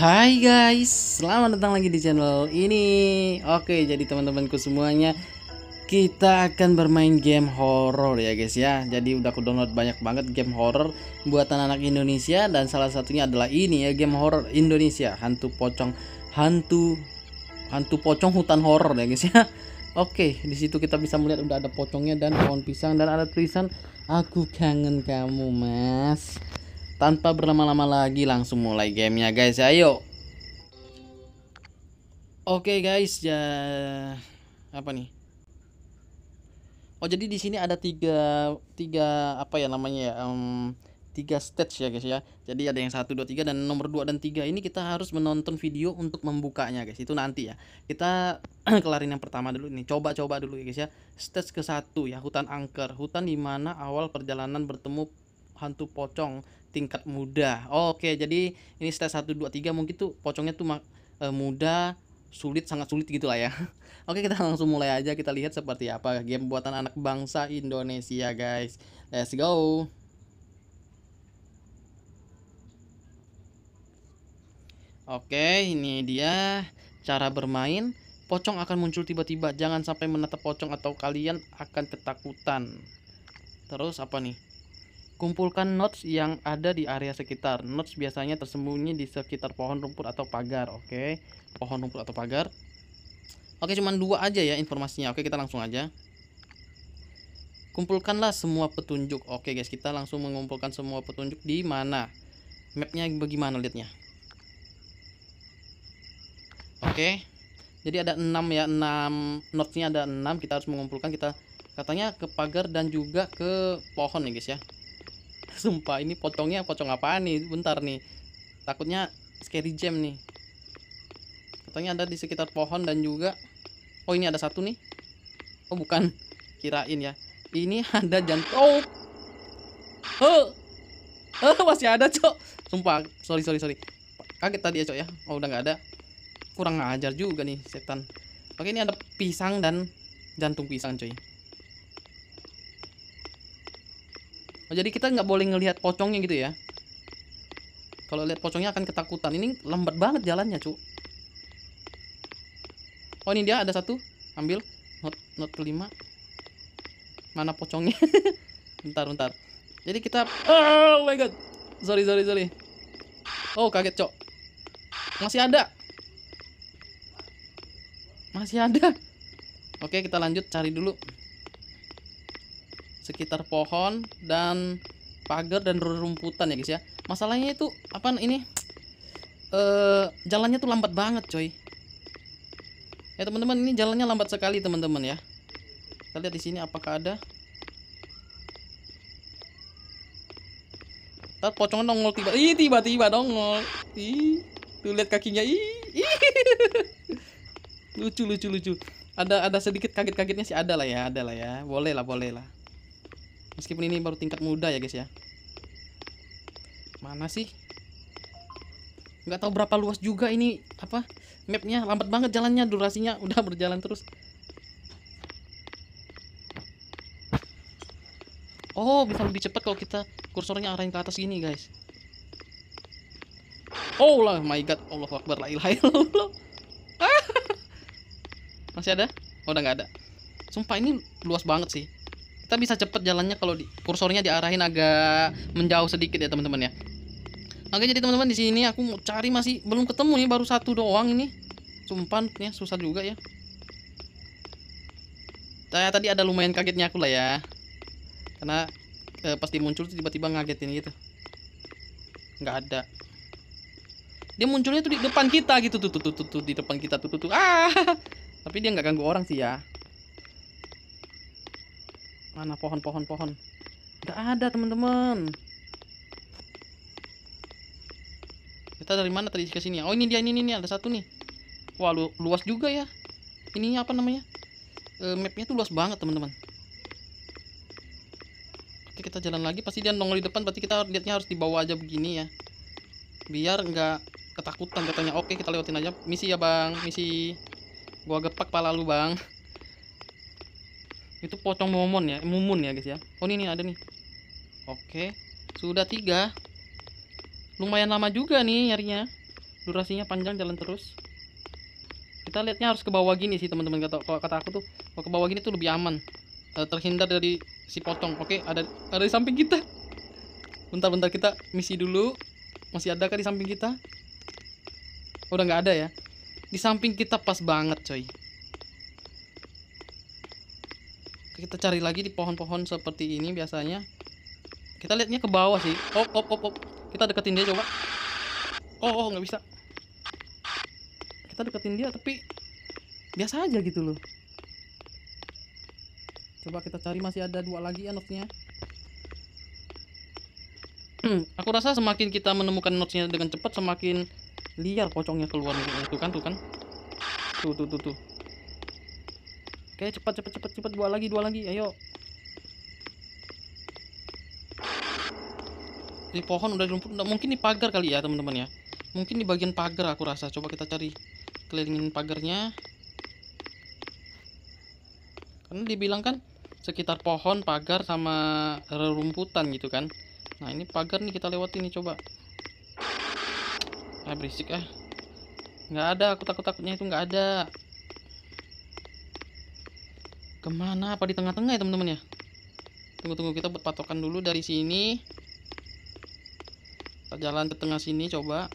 Hai guys, selamat datang lagi di channel ini Oke, jadi teman-temanku semuanya Kita akan bermain game horror ya guys ya Jadi udah aku download banyak banget game horror Buatan anak Indonesia Dan salah satunya adalah ini ya Game horror Indonesia Hantu pocong Hantu Hantu pocong hutan horror ya guys ya Oke, di situ kita bisa melihat udah ada pocongnya dan pohon pisang dan ada tulisan aku kangen kamu, Mas. Tanpa berlama-lama lagi langsung mulai gamenya guys ya, Ayo Oke okay, guys ya Apa nih Oh jadi di sini ada tiga tiga apa ya namanya ya um, tiga stage ya guys ya jadi ada yang satu dua tiga dan nomor dua dan tiga ini kita harus menonton video untuk membukanya guys itu nanti ya kita kelarin yang pertama dulu ini. coba-coba dulu ya guys ya stage ke satu ya hutan angker hutan dimana awal perjalanan bertemu hantu pocong tingkat muda. Oke, jadi ini stage 1 2 3 mungkin tuh pocongnya tuh uh, muda, sulit sangat sulit gitu lah ya. Oke, kita langsung mulai aja kita lihat seperti apa game buatan anak bangsa Indonesia, guys. Let's go. Oke, ini dia cara bermain. Pocong akan muncul tiba-tiba. Jangan sampai menatap pocong atau kalian akan ketakutan. Terus apa nih? Kumpulkan notes yang ada di area sekitar. Notes biasanya tersembunyi di sekitar pohon rumput atau pagar. Oke, okay? pohon rumput atau pagar. Oke, okay, cuman dua aja ya informasinya. Oke, okay, kita langsung aja. Kumpulkanlah semua petunjuk. Oke, guys, kita langsung mengumpulkan semua petunjuk di mana. Mapnya bagaimana liatnya? Oke, jadi ada enam ya, enam notesnya ada enam Kita harus mengumpulkan kita katanya ke pagar dan juga ke pohon nih guys ya. Sumpah ini pocongnya pocong apa nih? Bentar nih. Takutnya scary jam nih. Katanya ada di sekitar pohon dan juga Oh, ini ada satu nih. Oh, bukan. Kirain ya. Ini ada jantung. Oh. Oh. Oh, masih ada, Cok. Sumpah, sorry sorry sorry. Kaget tadi ya, Cok ya. Oh, udah nggak ada. Kurang ngajar juga nih setan. Oke, ini ada pisang dan jantung pisang, coy. Oh, jadi kita nggak boleh ngelihat pocongnya gitu ya. Kalau lihat pocongnya akan ketakutan. Ini lambat banget jalannya, cu. Oh, ini dia ada satu. Ambil not not kelima. Mana pocongnya? bentar, bentar. Jadi kita Oh my god. Sorry, sorry, sorry. Oh, kaget, cok. Masih ada. Masih ada. Oke, kita lanjut cari dulu sekitar pohon dan pagar dan rerumputan ya guys ya masalahnya itu apa ini e, jalannya tuh lambat banget coy ya teman-teman ini jalannya lambat sekali teman-teman ya kita lihat di sini apakah ada Tat pocong nongol tiba ih tiba-tiba nongol ih tuh lihat kakinya ih, ih. lucu lucu lucu ada ada sedikit kaget-kagetnya sih ada lah ya ada lah ya boleh lah boleh lah Meskipun ini baru tingkat muda ya guys ya. Mana sih? Gak tahu berapa luas juga ini apa mapnya lambat banget jalannya durasinya udah berjalan terus. Oh bisa lebih cepat kalau kita kursornya arahin ke atas gini guys. Oh lah my god Allah Akbar la ilaha illallah. Masih ada? Oh, udah nggak ada. Sumpah ini luas banget sih kita bisa cepet jalannya kalau di, kursornya diarahin agak menjauh sedikit ya teman-teman ya oke jadi teman-teman di sini aku mau cari masih belum ketemu nih ya, baru satu doang ini sumpan ya susah juga ya saya tadi ada lumayan kagetnya aku lah ya karena eh, pasti muncul tiba-tiba ngagetin gitu nggak ada dia munculnya tuh di depan kita gitu tuh tuh tuh tuh, tuh di depan kita tuh tuh tuh ah tapi dia nggak ganggu orang sih ya Mana pohon pohon pohon? Tidak ada teman-teman. Kita dari mana tadi ke sini? Ya? Oh ini dia ini ini ada satu nih. Wah lu, luas juga ya. Ini apa namanya? E, mapnya tuh luas banget teman-teman. Oke kita jalan lagi. Pasti dia nongol di depan. Berarti kita lihatnya harus dibawa aja begini ya. Biar nggak ketakutan katanya. Oke kita lewatin aja. Misi ya bang. Misi. Gua gepak pala lu bang itu pocong momon ya mumun ya guys ya oh ini, ini ada nih oke sudah tiga lumayan lama juga nih nyarinya durasinya panjang jalan terus kita lihatnya harus ke bawah gini sih teman-teman kata kalau kata aku tuh kalau ke bawah gini tuh lebih aman eh, terhindar dari si pocong oke ada ada di samping kita bentar-bentar kita misi dulu masih ada kah di samping kita udah nggak ada ya di samping kita pas banget coy kita cari lagi di pohon-pohon seperti ini biasanya kita lihatnya ke bawah sih op op op op kita deketin dia coba oh oh nggak bisa kita deketin dia tapi biasa aja gitu loh coba kita cari masih ada dua lagi anaknya hmm, aku rasa semakin kita menemukan notnya dengan cepat semakin liar pocongnya keluar itu kan tuh kan tuh tuh tuh tuh Oke, cepat cepat cepat cepat dua lagi, dua lagi. Ayo. Di pohon udah rumput, mungkin di pagar kali ya, teman-teman ya. Mungkin di bagian pagar aku rasa. Coba kita cari kelilingin pagarnya. Karena dibilang kan sekitar pohon, pagar sama rerumputan gitu kan. Nah, ini pagar nih kita lewati nih coba. Ah, berisik ah. Nggak ada, aku takut-takutnya itu nggak ada kemana apa di tengah-tengah ya teman-teman ya tunggu-tunggu kita berpatokan dulu dari sini kita jalan ke tengah sini coba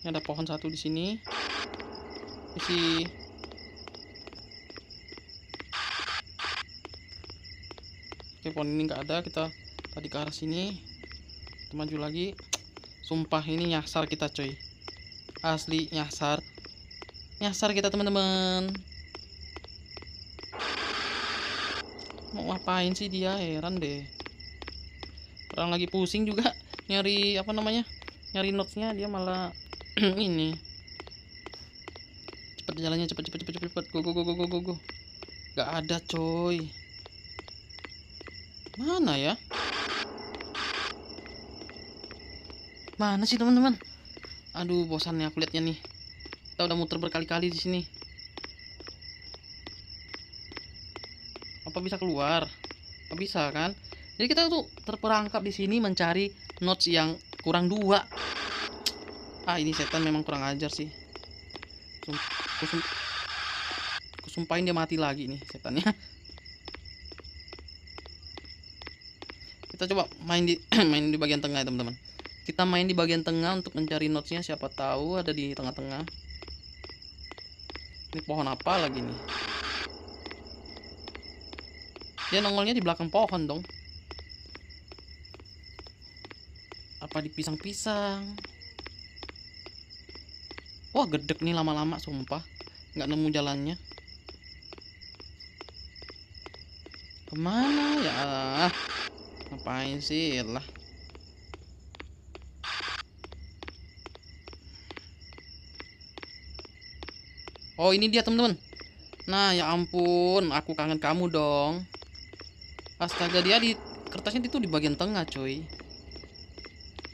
ini ada pohon satu di sini isi oke pohon ini nggak ada kita tadi ke arah sini kita maju lagi sumpah ini nyasar kita coy asli nyasar nyasar kita teman-teman mau ngapain sih dia heran deh orang lagi pusing juga nyari apa namanya nyari notesnya dia malah ini cepet jalannya cepet cepet cepet cepet go go go go go go go gak ada coy mana ya mana sih teman-teman aduh bosannya aku liatnya nih kita udah muter berkali-kali di sini apa bisa keluar Apa bisa kan jadi kita tuh terperangkap di sini mencari notes yang kurang dua ah ini setan memang kurang ajar sih kusumpahin dia mati lagi nih setannya kita coba main di main di bagian tengah ya, teman-teman kita main di bagian tengah untuk mencari notesnya siapa tahu ada di tengah-tengah ini pohon apa lagi nih dia nongolnya di belakang pohon dong. Apa di pisang-pisang? Wah, gedek nih lama-lama sumpah. Nggak nemu jalannya. Kemana ya? Ngapain sih lah? Oh ini dia teman-teman Nah ya ampun Aku kangen kamu dong Astaga dia di kertasnya itu di bagian tengah coy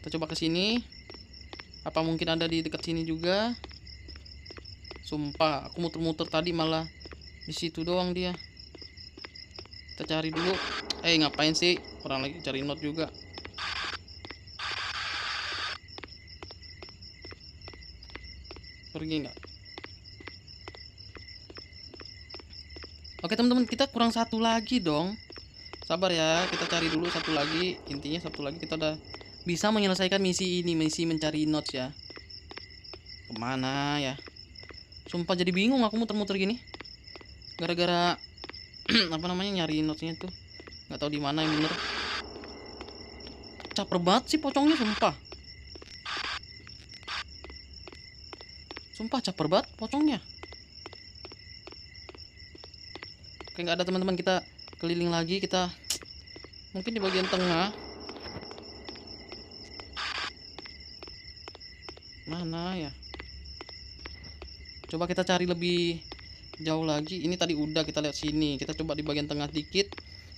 Kita coba ke sini Apa mungkin ada di dekat sini juga Sumpah aku muter-muter tadi malah di situ doang dia Kita cari dulu Eh ngapain sih orang lagi cari not juga Pergi nggak? Oke teman-teman kita kurang satu lagi dong sabar ya kita cari dulu satu lagi intinya satu lagi kita udah bisa menyelesaikan misi ini misi mencari notes ya kemana ya sumpah jadi bingung aku muter-muter gini gara-gara apa namanya nyari notesnya tuh nggak tahu di mana yang bener caper banget sih pocongnya sumpah sumpah caper banget pocongnya kayak nggak ada teman-teman kita keliling lagi kita mungkin di bagian tengah mana ya coba kita cari lebih jauh lagi ini tadi udah kita lihat sini kita coba di bagian tengah dikit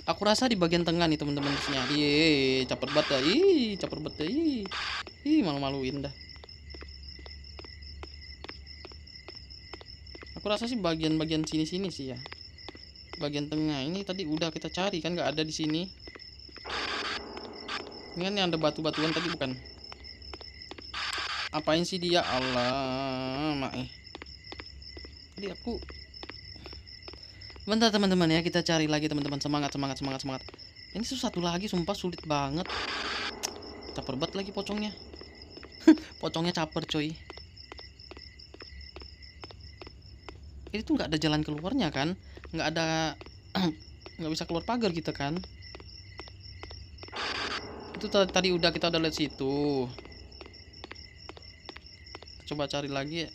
aku rasa di bagian tengah nih teman-teman sini iye caper banget ya ih caper banget ya ih malu-maluin dah aku rasa sih bagian-bagian sini-sini sih ya bagian tengah ini tadi udah kita cari kan nggak ada di sini ini kan yang ada batu-batuan tadi bukan apain sih dia Allah mak eh tadi aku bentar teman-teman ya kita cari lagi teman-teman semangat semangat semangat semangat ini susah satu lagi sumpah sulit banget caper banget lagi pocongnya pocongnya caper coy itu nggak ada jalan keluarnya kan nggak ada nggak bisa keluar pagar gitu kan itu tadi udah kita udah lihat situ coba cari lagi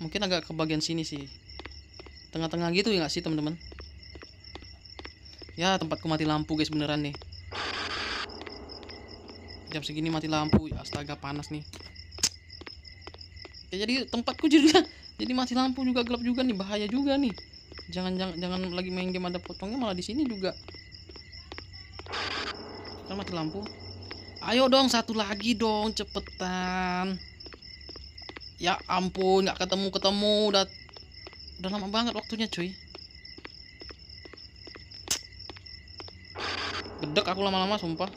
mungkin agak ke bagian sini sih tengah-tengah gitu ya nggak sih teman-teman ya tempatku mati lampu guys beneran nih jam segini mati lampu ya astaga panas nih ya jadi tempatku juga jadi mati lampu juga gelap juga nih bahaya juga nih jangan jangan jangan lagi main game ada potongnya malah di sini juga kita mati lampu ayo dong satu lagi dong cepetan ya ampun nggak ketemu ketemu udah udah lama banget waktunya cuy gedek aku lama-lama sumpah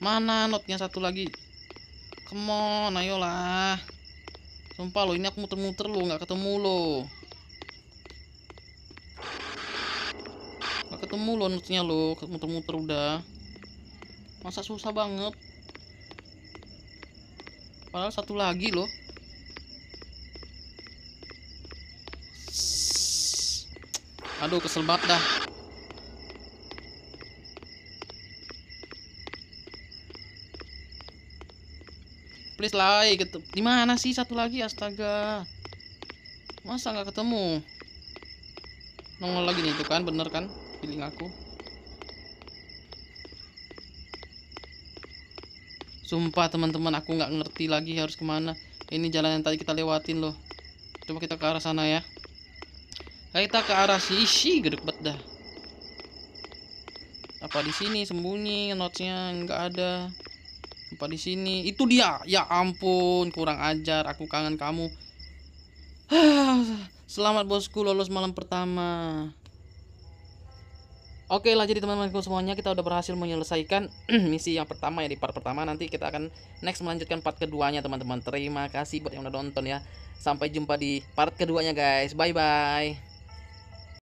mana notnya satu lagi come on ayolah Sumpah lo, ini aku muter-muter lo, nggak ketemu lo. Nggak ketemu lo nutnya lo, muter-muter udah. Masa susah banget. Padahal satu lagi lo, Aduh, kesel banget dah. please like gitu di sih satu lagi astaga masa nggak ketemu nongol lagi nih itu kan bener kan Pilih aku sumpah teman-teman aku nggak ngerti lagi harus kemana ini jalan yang tadi kita lewatin loh coba kita ke arah sana ya kita ke arah sisi gedek dah apa di sini sembunyi notesnya nggak ada apa di sini? Itu dia. Ya ampun, kurang ajar. Aku kangen kamu. Selamat bosku lolos malam pertama. Oke lah jadi teman-temanku semuanya kita udah berhasil menyelesaikan misi yang pertama ya di part pertama nanti kita akan next melanjutkan part keduanya teman-teman. Terima kasih buat yang udah nonton ya. Sampai jumpa di part keduanya guys. Bye bye.